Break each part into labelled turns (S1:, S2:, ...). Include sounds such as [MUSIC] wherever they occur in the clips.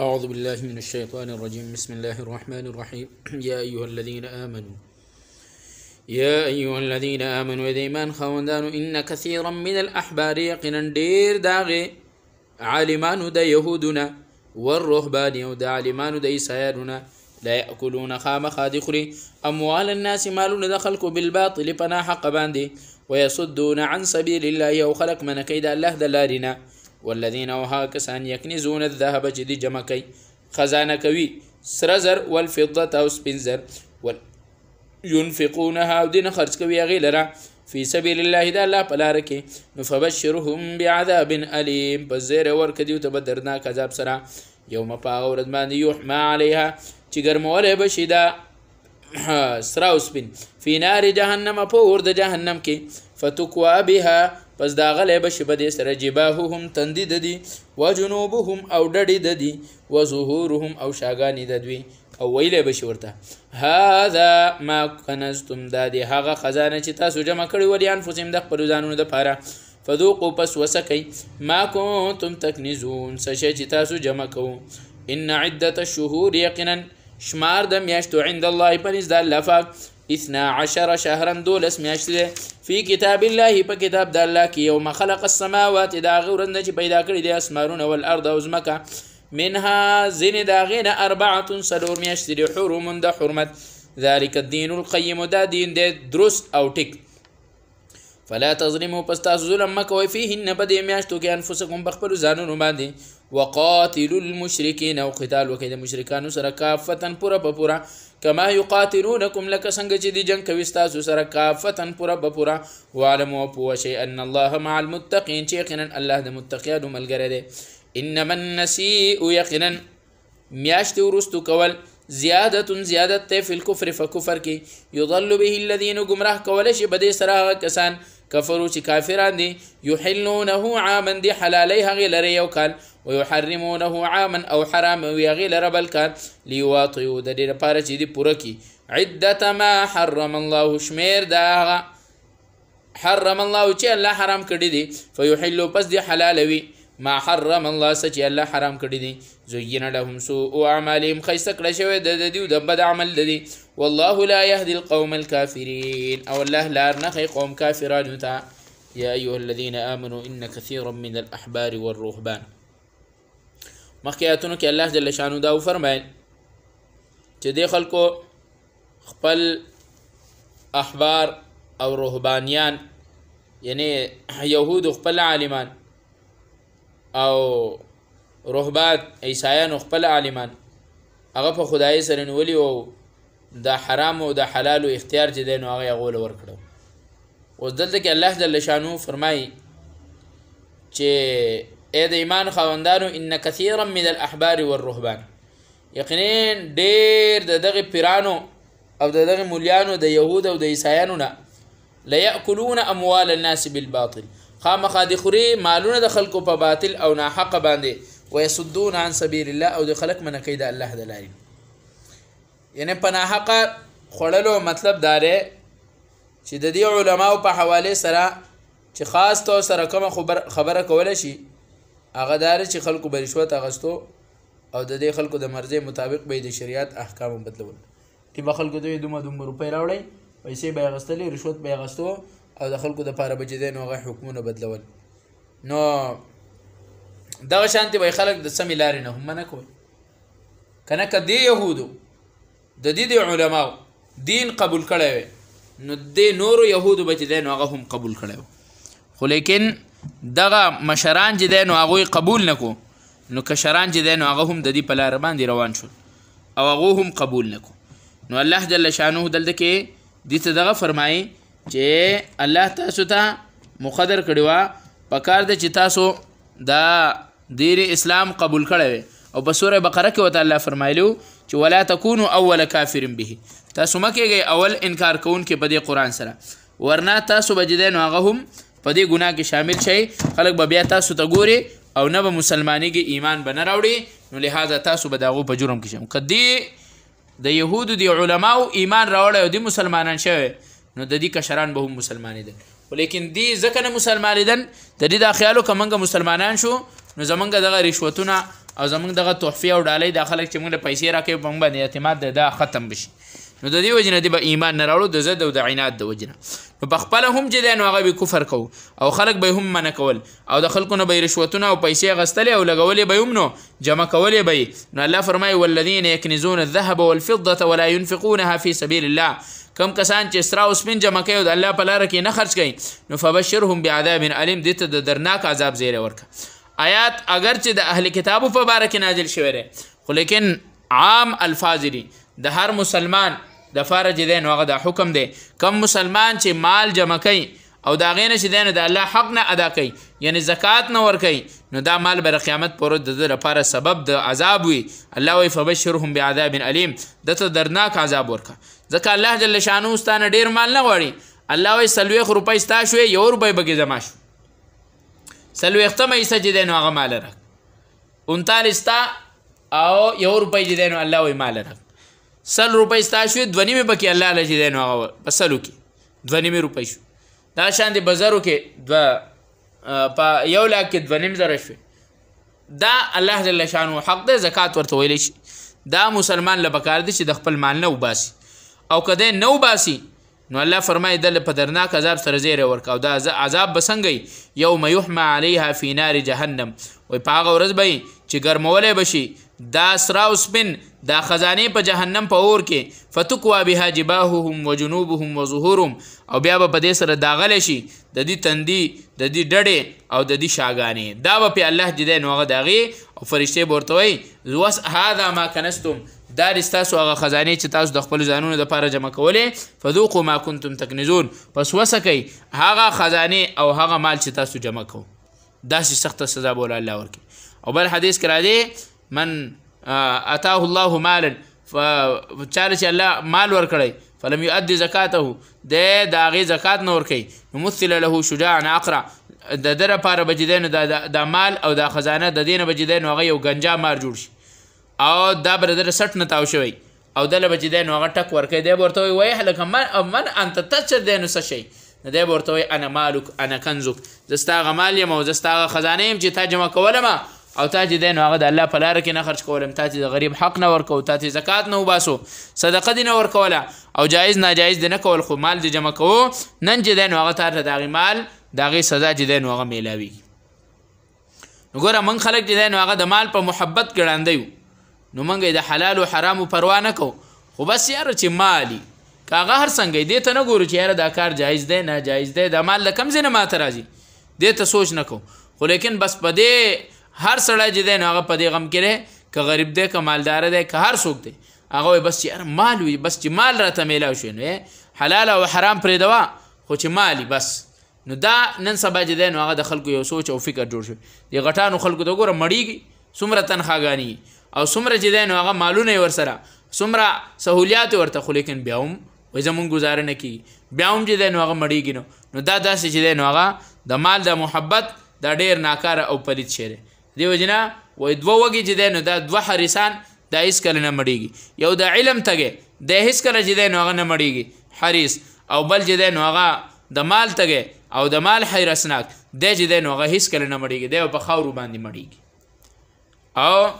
S1: أعوذ بالله من الشيطان الرجيم بسم الله الرحمن الرحيم [CLEARS THROAT] يا أيها الذين آمنوا يا أيها الذين آمنوا يا ديمان خوندانو إن كثيرا من الأحبار يقنا دير داغي عالمان دا يهودنا والرهبان دا عالمان دا إسايرنا لا يأكلون خام خادخري أموال الناس مالون دخلكو بالباطل فنا حق باندي ويصدون عن سبيل الله خلق من كيد الله دلارنا والذين وها کسان یکنزون الذهب جدي جمكي خزانه كوي سرزر والفضه او سپین ينفقونها ودين خرج كوي غيلرا في سبيل الله دا لا په نفبشرهم بعذاب أليم بزير زیر ورکدي ته بدرناک عذاب سره یوم پاغه ورځ باندې یحما علیها چې ګرموله بشي دا [CLEARS THROAT] سراوسپین في نار جهنم په ور جهنم كي فتقوا بها پس دا غلی بشي به دې سره جباههم تندی د دي و جنوبهم او ډډې د دي و ظهورهم او شاګانې د دوی او ویلې بشي ورته هذا ما کنزتم دا دی هغه خزانه چې تاسو جمع کړې ولې انفسهم د خپلو ځانونو دپاره فذوقوا پس وسکی ما کنتم تکنزون څه شی چې تاسو جمع کوو ان عدت الشهور یقینا شمار د میاشتو عند الله پنځ د الله اثنا عشر شهرا دولس میاشت دی فی کتاب الله په کتاب د الله کې یوم خلق السماوات دا غورند چې پیدا کړی دی اسمانونه او الارض او زمکه منها زین دا غین اربعه سلور میاشت دی حرم د حرمت ذالک الدین القیم دا دین دی درست او ټیک فلا تظلموا پس تاسو ظلم مکوئ فیهن په دې میاشتو کې انفسکم بخپلو ځانونو باندې وقاتلوا المشرکین او قتال وکړئ د مشرکانو سره کافتا پوره په پوره كما يقاتلونكم لك سنجج دي جنگ كويستا سر كافة پورا بپورا وعلموا بوشي أن الله مع المتقين يقينا الله ده متقيا ملگره ده إنما النسيء يقنا مياشت ورستو كول زيادة زيادة في الكفر فكفر كي يضل به الذين گمراه كولش بده سراغ كسان کفرو چې کافران دي یحلونه عاما دي حلالي هغه لري یو کال ويحرمونه عاما او حرام وي هغه لري بل کال ليواطيو د دې لپاره چې دي پوره کی عده ما حرم الله شمیر دا حرم الله چې الله حرام کړی دي فيحل پس دي حلالوي ما حرم الله سچ الله حرام کړی دي زوینه لهم سو او اعمالهم خیسه کړی شوی د دیو د بد عمل دي والله لا يهدي القوم الكافرين أو الله لا نخي قوم كافران يا أيها الذين آمنوا إن كثيرا من الأحبار والرهبان مخياتونو كي الله جل شانو دا فرمایل چې خلقو خبل احبار او رهبانيان يعني يهود خبل عالمان او رهبات عیسایان خپل عالمان هغه په خدای سره نولي او د حرام او د حلال او اختیار چې دین هغه غول ورکړو اوس دلته کې الله جل شانو فرمایي چې اې د ایمان خوندانو ان کثیرا من الاحبار والرهبان یقینا ډېر د دغه پیرانو او د دغه مولیانو د يهود او د عیسایانو نه لا یاکلون اموال الناس بالباطل خامخا د خوري مالونه د خلکو په باطل او ناحق باندې ويصدون عن سبيل الله او د خلک منکې د الله د لارې یعنی پناحق خړلو مطلب داره چې د دې علماو په حواله سره چې خاص تو سره کوم خبر خبره کول شي هغه دار چې خلکو برښوت اغستو او د دې خلکو د مرزه مطابق به د شریعت احکام بدلول ټیم خلکو دوی دومره دومره روپۍ راوړي پیسې به غستلې رشوت به غستو او د خلکو د پاره بجیدې نو هغه حکمونه بدلول نو دغه شانتي به خلک د سمې لارې نه هم نه کول کنه کدی يهودو د دې د علماو دین قبول کړي وي نو د نورو يهودو بچ دي نو هغه هم قبول کړي خو لیکن دغه مشران چې دي نو هغه قبول نکو نو کشران چې دي نو هغه هم د دې په لار باندې روان شول او هغه هم قبول نکو نو الله جل شانه دلته کې دې ته دغه فرمایي چې الله تاسو ته مقدر کړی و پکار د چې تاسو دا دیر اسلام قبول کړی او په سوره بقره کې وته الله فرمایلو چې ولا تکونو اول کافر به تاسو مکه اول انکار کوون کې په دې قران سره ورنا تاسو بجیدنو هغه هم په دې ګناه کې شامل شي خلک به بیا تاسو ته ګوري او نه به مسلمانېږي ایمان به نه راوړي نو لهدا تاسو به داغو په جرم کې شم کدی د يهودو دی علماو ایمان راوړی او دی مسلمانان شوی نو د دې کشران به هم مسلمانېدل ولیکن دی ځکه نه مسلمانېدل د دې دا خیالو کومنګ مسلمانان شو نو زمونږ دغه رشوتونه او زمونږ دغه تحفه او ډالۍ د خلک چې موږ له پیسې راکې په موږ باندې اعتماد ده دا ختم بشي نو د دې وجنه دی به ایمان نه راوړو د زد او د عینات د وجنه نو په خپل هم چې دین هغه به کفر کو او خلک به هم منه کول او د خلکو نه به رشوتونه او پیسې غستلې او لګولې به هم نو جمع کولې به نو الله فرمایي والذین یکنزون الذهب والفضه ولا ينفقونها في سبيل الله کم کسان چې سرا او سپین جمع کوي او د الله په لار کې نه خرج کوي نو فبشرهم بعذاب الیم دته د درناک عذاب زیره ورکه آیات اگر چې د اهل کتابو په باره کې نازل شوی دی خو لیکن عام الفاظ دي د هر مسلمان د فاره چې دی نو هغه د حکم دی کم مسلمان چې مال جمع کوي او دا غینه چې دی نو د الله حق نه ادا کوي یعنی زکات نه ور کوي نو دا مال بر قیامت پورې د دې لپاره سبب د عذاب وي الله وي فبشرهم بعذاب الیم دته درناک عذاب ورکا ځکه الله جل شانو ستانه ډیر مال نه غواړي الله وي سلوي خو روپۍ ستا شوې یو روپۍ بګې زما شو سلو اختمه ایسا چی دینو آغا مال رک انتالیس تا او یو روپی چی دینو اللہ وی مال رک سل روپی ستا شوی دونی می بکی اللہ لچی دینو آغا پسلو کی دونی می روپی شو دا شان دی بزرو کې دو پا یو لاک کې دونی می زر شوی دا الله جل شانو حق دی زکات ورته ویلی شي دا مسلمان لپاره دی چې د خپل مال نه وباسي او کده نه وباسي نو الله فرمایي د پدرناک عذاب سره زیره ورک او دا عذاب بسنګي یوم یحما علیها فی نار جهنم وای په هغه ورځ به چې ګرمولې بشي دا سرا وسبن دا خزانه په جهنم په اور کې فتقوا بها جباههم وجنوبهم وظهورهم او بیا به په دې سره داغله شي د دې تندي د دې ډډې او د دې شاګانې دا به په الله جدي نوغه داغي او فرشته ورته وای زوس هاذا ما کنستم دا رستاسو هغه خزانه چې تاسو د خپل ځانونو لپاره جمع کولې فذوقوا ما کنتم تکنزون پس وسکی هغه خزانه او هغه مال چې تاسو جمع کو دا سي سخت سزا بول الله ورکی او بل حدیث کرا دی من اتاه الله مالا فچار چې الله مال ورکړي فلم يؤدي زکاته د داغه زکات نه ورکي ممثل له شجاع عقرا د دره لپاره بجیدنه د مال او د خزانه د دینه بجیدنه هغه یو گنجا مار جوړ شي او دا بر در سټ نه تاو شوی او دله بچ دی نو هغه ټک ورکې دی ورته وي وای هلکه من من انت تچ دی نو څه شي نو دی ورته وي انا مالک انا کنزک زه ستا هغه مال یم او زه ستا هغه خزانه یم چې تا جمع کولم او تا چې دی نو هغه د الله په لاره کې نه خرج کولم تا چې د غریب حق نه ورکو تا چې زکات نه وباسو صدقه دی نه ورکوله او جایز ناجایز دی نه کول خو مال دی جمع کوو نن چې دی نو هغه تا ته د هغې مال د هغې سزا چې دی نو هغه میلاوي نو ګوره موږ خلک چې دی نو هغه د مال په محبت کې ړاندی یو نو مونږ د حلال او حرام پروا نه کو خو بس یار چې مالی کاغه هر څنګه دې ته نه ګورو چې یار دا کار جایز دی نه جایز دی د مال کم زنه ماته راځي دې ته سوچ نه کو خو لیکن بس په دې هر سړی چې دی نو هغه په دې غم کړي که غریب دی که مالدار دی که هر څوک دی هغه بس یار مال وي بس چې مال راته میلاو شي نو حلال او حرام پرې دوا خو چې مالی بس نو دا نن سبا چې دی نو هغه د خلکو یو سوچ او فکر جوړ شو د غټانو خلکو ته ګوره مړیږي څومره تنخواګانې او څومره چې دین هغه مالونه ور سره څومره سہولیات ورته خو لیکن بیا هم وای زمون گزاره نه کی بیا هم چې دین هغه مړیږي نو نو دا داسې چې دین هغه د مال د محبت دا ډیر ناکاره او پلیت شعر دی وجنه وای دوه وږي چې دین دا دوه حریسان دا هیڅ کله نه مړیږي یو د علم تګه د هیڅ کله چې دین هغه نه مړیږي حریس او بل چې دین هغه د مال تګه او د مال حیرسناک د چې دین هغه هیڅ کله نه مړیږي دی په خاورو باندې مړیږي او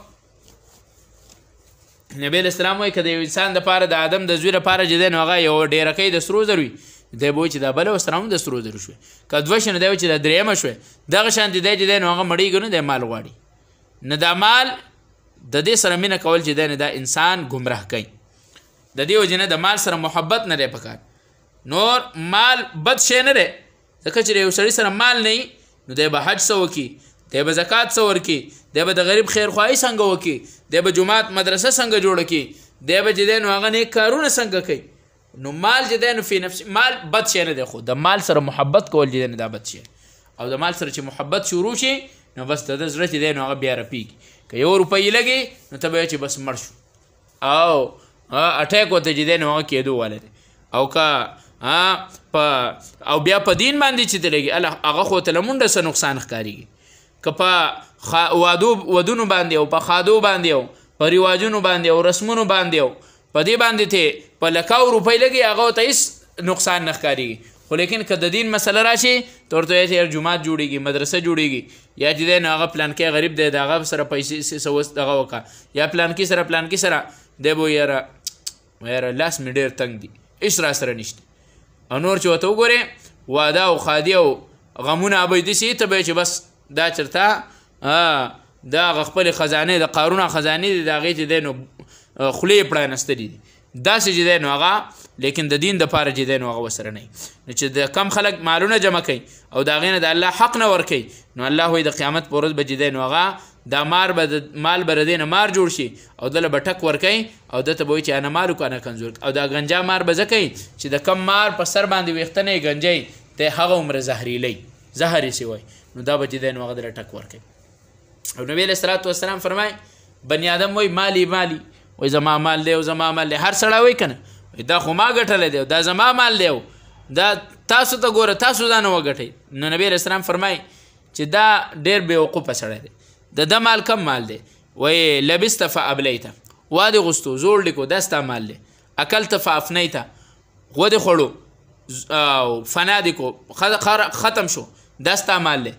S1: نبی اسلام وایي که د یو انسان دپاره د آدم د زوی لپاره چې دی نو هغه یو ډیرکۍ د سرو زر وي دی به چې دا بله اوس هم د سرو زرو شوې که دوه شي نو دی چې دا درېیمه شوې دغه شانتې دی چې دی نو هغه مړېږي نو دی مال غواړي نه دا مال د دې سره مینه کول چې دی نه دا انسان ګمراه کوي د دې وجې نه د مال سره محبت نه دی پکار نور مال بد شی نه دی ځکه چې یو سړي سره مال نه نو دی به حج څه وکړي دی به زکات څه ورکړي دی به د غریب خیرخواهی څنګه وکي دی به جماعت مدرسه څنګه جوړ کړي دی به چې دی نو هغه نیک کارونه څنګه کوي نو مال چې دی نو فی نفس مال بد شی نه دی خو د مال سره محبت کول چې دی نه دا بد شی او د مال سره چې محبت شروع شي نو بس د زړه چې دی نو هغه بیا رپیږي که یو روپۍ لګي نو ته به چې بس مړ شو او اټیک وته چې دی نو هغه کېدو والی دی او که په او بیا په دین باندې چې دی لګي هغه خو ته له مونډه څه نقصان ښکارېږي کپا خا... وادو ودونو باندې او په خادو باندې او په ریواجونو باندې او رسمونو باندې او په دې باندې ته په لکاو روپۍ لګي هغه ته هیڅ نقصان نه ښکاریږي خو لیکن که د دین مسله راشي تورته یې هر جمعات جوړیږي مدرسه جوړیږي یا چې د هغه پلان کې غریب دی دغه سره پیسې سوس دغه وکا یا پلان کې سره پلان کې سره دی بو یاره یاره لاس می ډیر تنگ دی هیڅ را سره نشته او نور چې ورته وګورې واده او خادي او غمونه ابی دسې ته به چې بس دا چرته دا خپل خزانه د قارون خزانه دی دا غي چې دینو خلې پړای نستري دا چې دینو هغه لیکن د دین د پاره چې دینو هغه وسره نه چې د کم خلک مالونه جمع کړي او دا غینه د الله حق نه ور کوي نو الله وي د قیامت پر ورځ به دینو هغه دا مار به مال بردین مار جوړ شي او دله بټک ور کوي او دته به چې انا مارو کنه کنزور او دا غنجا مار به زکې چې د کم مار په سر باندې ویختنه غنجي ته هغه عمر زهريلې زهري سی وای نو دا به چې دی نو هغه دله ټک ورکوي او نبی علیه الصلات والسلام فرمای بنی آدم وای مالی مالی وای زما مال دی او زما مال دی هر سړی وای کنه دا خو ما ګټلی دی دا زما مال دی دا تاسو ته ګوره تاسو دا نه وګټئ نو نبی علیه السلام فرمای چې دا ډیر بې وقوفه سړی دی د د مال کم مال دی وای لبست فابلیته واده غستو زوړ لیکو دا ستا مال دی اکلت فافنیته غوده خوړو فنا دی کو ختم شو دا استعمال دی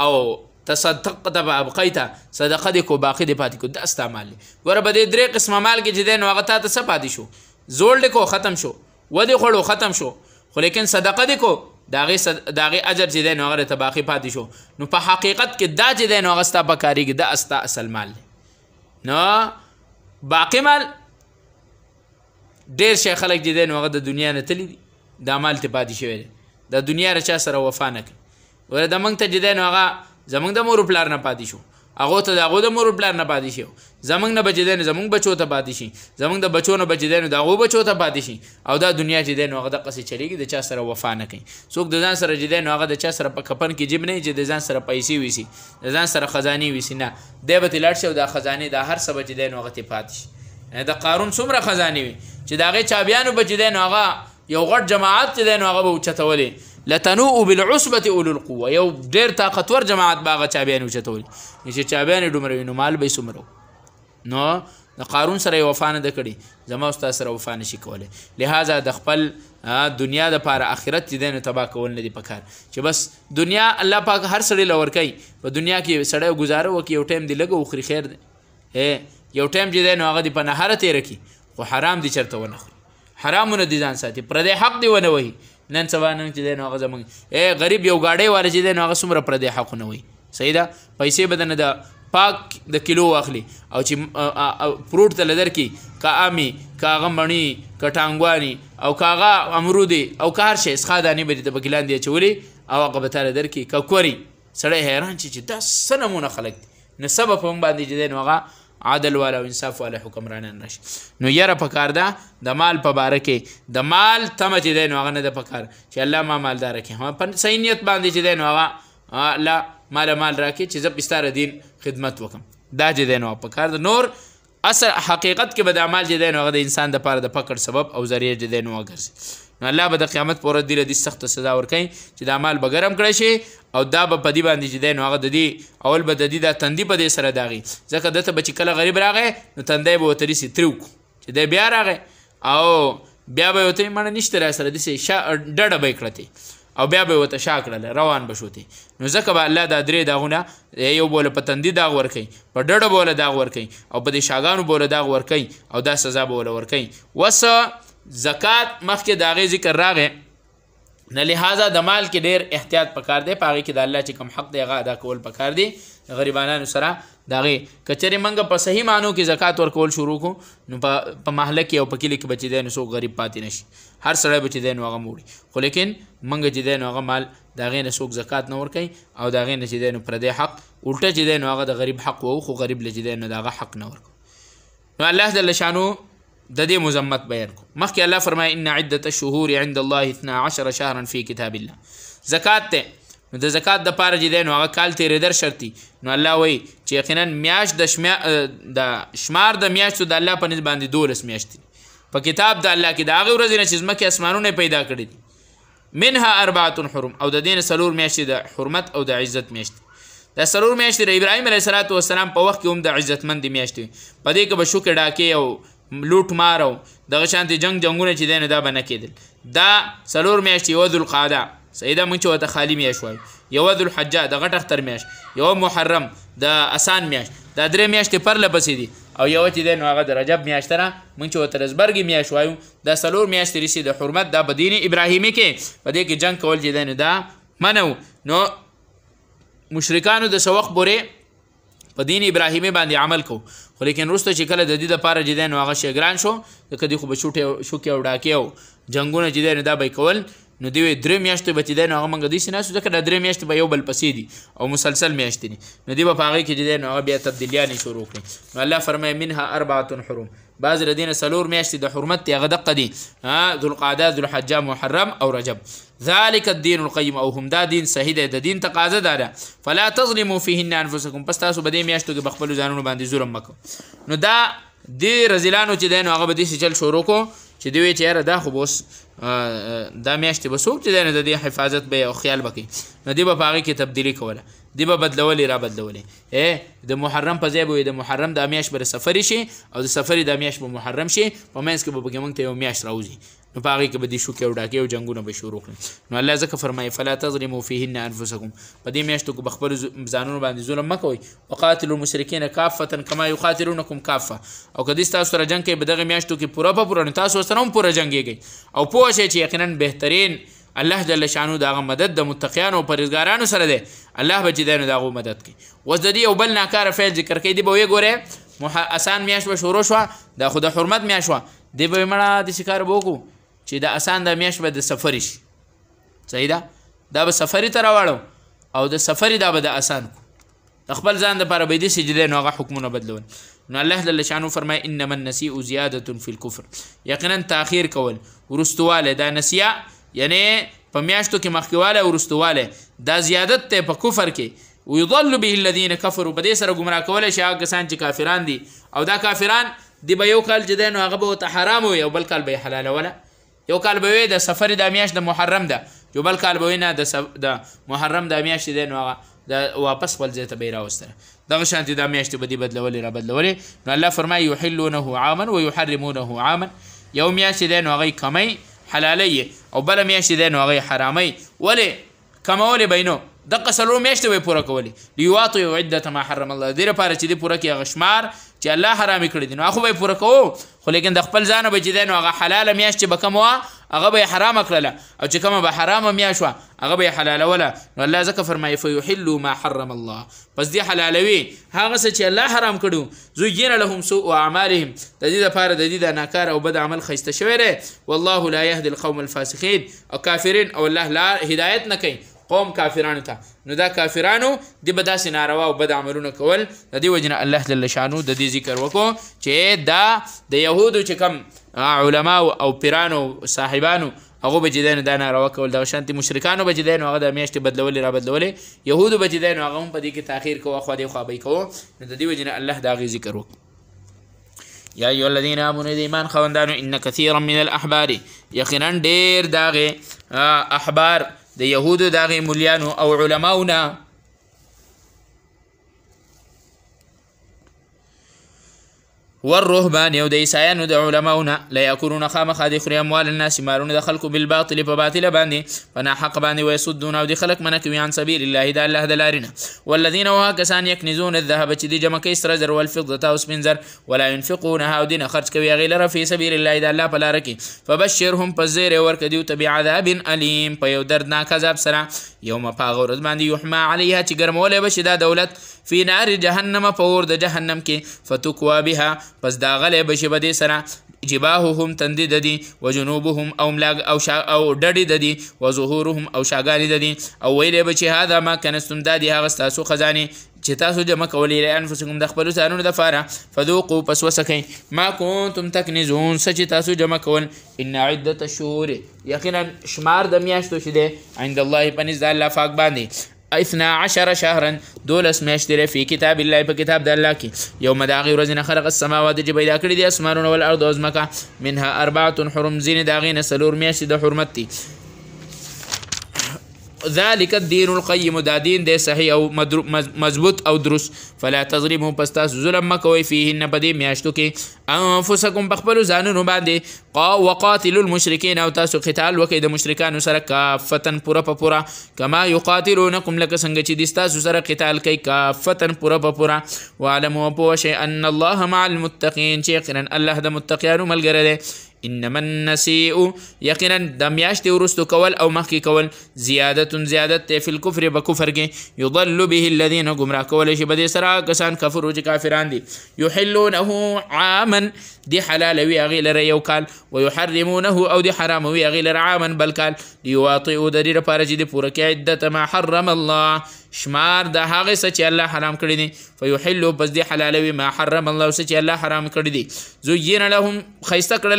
S1: او تصدق د ابقیتا صدقه دې کو باقی دې پاتې کو دا استعمال دی ګوره به دې درې قسمه مال کې چې دی نو هغه تا ته څه پاتې شو زوړ دې کو ختم شو ودې خوړو ختم شو خو لیکن صدقه دې کو داغه صد... داغه اجر چې دی نو هغه ته باقی پاتې شو نو په حقیقت کې دا چې دی نو هغه ستا په کاریږي دا ستا اصل مال دی نو باقی مال ډیر شي خلک چې دی نو هغه د دنیا نه تللی دي دا مال ته پاتې شوی دی د دنیا رچا سره وفا نه کوي ور د موږ ته جدي نو هغه زمونږ د مور پلار نه پاتې شو هغه ته داغه د مور پلار نه پاتې شي زمونږ نه بچیدای نه زمونږ بچو ته پاتې شي زمونږ د بچو نه بچیدای نه داغه بچو ته پاتې شي او دا دنیا چې دین هغه د قصې چلیږي د چا سره وفا نه کوي څوک د ځان سره جدي نه هغه د چا سره په کپن کې جیب نه چې د ځان سره پیسې ویسي د ځان سره خزاني ویسي نه د به تلړ شو د خزانه د هر سبا جدي نه هغه ته پاتې شي د قارون څومره خزاني وي چې داغه چابيانو بچیدای نه هغه یو غټ جماعت چې دین هغه به چتولې لتنوء بالعصبه اول القوه یو ډیر طاقتور جماعت باغه چابیان وچتول چې چابیان ډمروي نو مال به سمرو نو د قارون سره یو وفانه د کړي زما استاد سره وفانه شي کوله لہذا د خپل دنیا د پاره اخرت دې نه تبا کول نه دی پکار چې بس دنیا الله پاک هر سړی لور کوي په دنیا کې سړی گزاره وکي یو ټیم دی لګو خري خیر دی یو ټیم چې دی نو هغه دی په نهاره تیر کی خو حرام دی چرته ونه خوري حرامونه دي ځان ساتي پر دې حق دی ونه وهي نن سبا نن چې نو هغه زمونږ اے غریب یو گاډۍ والے چې نو هغه څومره پر دې حقونه وي صحیح ده پیسې بدنه د پاک د کیلو واخلي او چې فروټ ته لدر کې کا امي کا غمنی کا ټانګواني او کاغه امرودي او کار شي اسخا دانی بری ته بګلان دی چولي او هغه به تر در کې کا کوری سړی حیران چې دا سنمونه خلک نسبه په باندې جدي نو هغه عادل والا او انصاف والا حکمرانان راشي نو یره پکار ده د مال په باره کې د مال تمه چې دی نو هغه نه ده پکار چې الله ما مالدار کړي هم په صحیح نیت باندې چې دی نو هغه الله مال مال راکړي چې زه بستاره دین خدمت وکم دا چې دی نو پکار ده نور اصل حقیقت کې به د عمل چې دی نو هغه د انسان د پاره د پکړ سبب او ذریعہ چې دی نو وګرځي نو الله به د قیامت پر ورځ د سخت سزا ورکړي چې دا مال به ګرم کړی شي او دا به پدی باندې چې دی نو هغه د دې اول به د دې د تندې په دې سره داغي ځکه دته به چې کله غریب راغی نو تندې به وتري سي تریو چې دی بیا راغی او بیا به وته مړ نشته را سره دسه ډډه به کړتي او بیا به وته شا کړل روان بشوتی نو ځکه به الله دا درې داغونه یو بوله په تندې داغ ورکي په ډډه بوله داغ ورکي او په دې شاګانو بوله داغ ورکي او دا سزا بوله ورکي وسه زکات مخکې د هغې ذکر راغې نه لحاظه د مال کې ډیر احتیاط پکار دی په هغې کې د الله چې کم حق دی هغه ادا کول پکار دی غریبانانو سره د هغې که چېرې موږ په صحیح معنو کې زکات ورکول شروع کړو نو په محله کې او په کلي کې بچې دی نو څوک غریب پاتې نشي هر سړی بچې دی نو هغه موړي خو لیکن موږ چې دی نو هغه مال د هغې نه څوک زکات نه ورکوي او د هغې نه چې دی نو پردی حق الټه چې دی نو هغه د غریب حق وو خو غریب له چې دی نو د هغه حق نه ورکوي نو الله جل شانو د دې مزمت بیان کو مخکې الله فرمای ان عده الشهور عند الله 12 شهرا فی کتاب الله زکات ته نو د زکات د پاره چې دین هغه کال تیرې در شرطي نو الله وای چې یقینا میاش د شمیا د شمار د میاشتو د الله په نسبت باندې دولس میاشتې په کتاب د الله کې د هغه ورځې نه چې ځمکه اسمانونه پیدا کړې دي منها اربعه حرم او د دین سلور میاشتې د حرمت او د عزت میاشتې د سرور میاشتې د ابراهیم علیه السلام په وخت کې هم د عزتمند میاشتې په دې کې به شکر ډاکې او لوټ مارو دغه شانتي جنگ جنگونه چې دینه دا بنه کېدل دا سلور میاشتې یو ذل قاعده سیدا مونږ چې وته خالی میاش وای یو ذل حجه د غټ اختر میاش یو محرم د اسان میاش دا درې میاشتې پر لبسې دي او یو چې دینه هغه د رجب میاشت را مونږ چې وته رزبرګي میاش وایو دا سلور میاشتې رسې د حرمت د بدین ابراهیمی کې په دې کې جنگ کول چې دینه دا منو نو مشرکانو د سوق بوره په دین ابراهیمي باندې عمل کو خو لیکن وروسته چې کله د دې لپاره جدیان واغه شي ګران شو کدی خو بشوټه شو کې وډاکیو جنگونه جدیان دا به کول نو دی درې میاشتې به چې دی نو هغه موږ داسې ناستو ځکه دا درې میاشتې به یو بل پسې دي او مسلسل میاشتې دي نو دی به په هغې کې چې دی نو هغه بیا تبدیلیانې شروع کړي نو الله فرمایي منها اربعة حروم بعض لدین سلور میاشتې د حرمت ته غدق دي ها ذوالقعده ذوالحجه محرم او رجب ذالک الدین القیم او هم دا دین صحیح دی د دین تقاضا دارا فلا تظلموا فيهن انفسکم پس تاسو بده میاشتو کې بخپل ځانونو باندې ظلم مکو نو دا د رزلانو چې دین هغه به دې چل شروع کو چې دوی چې یاره دا خو بوس دا میاشتې به څوک چې دی نه د دې حفاظت به او خیال بکې نو دې به په هغې کې تبدیلي کوله دی به بدلولې را بدلولې اے د محرم په ځای به د محرم د امیاش بر سفر شي او د سفر د امیاش په محرم شي په منځ کې به بګې مونږ ته یو میاش راوځي نو پاره کې به دي شو کې او ډاکې او جنگونه به شروع کړي نو الله ځکه فرمایي فلا تظلموا فيهن انفسكم په دې میاشتو کې بخبر ځانونو باندې ظلم مکوئ وقاتلوا المشرکین کافه کما یقاتلونکم کافه او کدی تاسو سره جنگ کوي بدغه میاشتو کې پوره په پوره تاسو سره هم پوره جنگيږي او پوه شئ چې یقینا بهترین الله جل شانو دا مدد د متقیانو او پرهیزګارانو سره دی الله به جدانو دا مدد کوي وز د یو بل ناکار فعل ذکر کوي دی به وی ګوره مح... آسان میاش به شروع شو دا خود حرمت میاش و دی به مړه د شکار بوکو چې دا آسان د میاش به د سفر شي صحیح ده دا به سفری ته راوړو او د سفری دا به د آسان کو خپل ځان د لپاره به دې سجده نو هغه حکمونه بدلون نو الله جل شانو فرمای انما النسیء زیاده فی الكفر یقینا تاخير کول ورستواله دا نسیه یعنی په میاشتو کې مخکیواله او رستواله دا زیادت ته په کفر کې ويضل به الذين كفروا بده سره گمراه کول شي هغه کسان چې کافران دي او دا کافران دی به یو کال جدي نو هغه به ته حرام وي او بل کال به حلال ولا یو کال به د سفر د میاشت د محرم ده یو بل کال به نه د سف... د محرم د میاشت دی نو هغه د واپس ول ځای ته به راوستره دغه شانتي د میاشت به دی بدلولې را بدلولې نو الله فرمایي يحلونه عاما ويحرمونه عاما یو میاشت دی نو هغه کمی حلالي او بل میاشتې ده نو هغه حرامي ولې کمول بینو د قصلو میاشتې وې پوره کولې لیواتو یو عده ما حرم الله دې لپاره چې دې پوره کې غشمار چې الله حرامي کړی دي نو هغه به پوره کوو خو لیکن د خپل ځان به چې ده نو هغه حلال میاشتې به کموا هغه به حرام کړله او چې کومه به حرامه میا شو هغه به حلالوله نو الله ځکه فرمایي فیحل ما حرم الله پس دی حلالوي هغه څه چې الله حرام کړو زوجین لهم سوء اعمالهم د دې لپاره د دې د ناکار او بد عمل خسته شوی ری والله لا يهدي القوم الفاسقين او کافرین او الله لا هدایت نه کوي قوم کافرانو ته نو دا کافرانو د بداسې ناروا او بد عملونه کول د دې وجنه الله جل شانو د دې ذکر وکړو چې دا د يهودو چې کم علما او پیرانو صاحبانو هغه بجیدین دا ناروا کول د شانتي مشرکانو بجیدین هغه د میاشتې بدلولې را بدلولې يهودو بجیدین هغه هم په دې کې تاخير کوه خو دې خو به کوه نو د دې وجنه الله دا غي ذکر وک یا ایو الذین آمنوا ایمان خوندانو ان کثیرا من الاحبار یقینا ډیر داغه احبار د يهودو داغه مليانو او علماونه والرهبان يودي سايان عیسایانو علماؤنا لا يكونون خامخا د اموال الناس مالونه دخلكم بالباطل په باني فنا حق باني ويصدون او خلق منك عن سبيل الله د الله دلارنا والذين والذین يكنزون الذهب چې جمع کوي زر والفضه او بنزر ولا ينفقونها ودين خرج كوي غيلر في سبيل الله د الله په ركي فبشرهم بزير ورکه دیو تبع عذاب الیم په یو دردناک عذاب سره یوم پاغورز باندې یحما علیها دولت فی نار جهنم فور د جهنم کې فتقوا بها پس دا غلې بشي بده سره جباههم تندی ددی و جنوبهم او ملاغ او شا او ډډی ددی و ظهورهم او شاګانی ددی او ویلې بچي هاذا ما کنستم دادی هغه تاسو خزانه چې تاسو جمع کولې له انفسکم د خپل ځانونو د فاره فذوقوا پس وسکې ما كنتم تکنزون سچ تاسو جمع کول ان عده الشهور یقینا شمار د میاشتو شیدې عند الله پنځ د الله پاک باندې اثنا عشر شهرا دولس میاشتې لري په کتاب الله په کتاب د الله کې یوم د هغې ورځې نه خلق السماوات چې پیدا کړي دي اسمانونه والارض او ځمکه منها اربعه حرم ځینې د هغې نه څلور میاشتې د حرمت دي ذالک الدین القیم دا دین دی صحیح او مضبوط او درست فلا تظلموا پس تاسو ظلم مکوئ فیهن په دې میاشتو کې انفسکم بخپلو ځانونو باندې قا وقاتل المشرکین او تاسو قتال وکئ د مشرکانو سره کافتن پوره په پوره کما یقاتلونکم لکه څنګه چې دي تاسو سره قتال کوي کافتن پوره په پوره واعلموا پوه شئ ان الله مع المتقین چې یقینا الله د متقیانو ملګری دی انما النسیء یقینا د میاشتې ورستو کول او مخکې کول زیادت زیادت ته فل کفر به کفر کې یضل به الذين گمراه کول شي بده سره کسان کفر او کافران دي یحلونه عاما دی حلال وی اغي لره یو کال ويحرمونه او دی حرام وی اغي لره عاما بل کال یواطئ د لري پاره چې دی پوره کې عدت ما حرم الله شمار د هغه څه چې الله حرام کړی دي فیحلوا پس دی حلالوي ما حرم الله څه چې الله حرام کړی دي زوین لهم خیسته کړل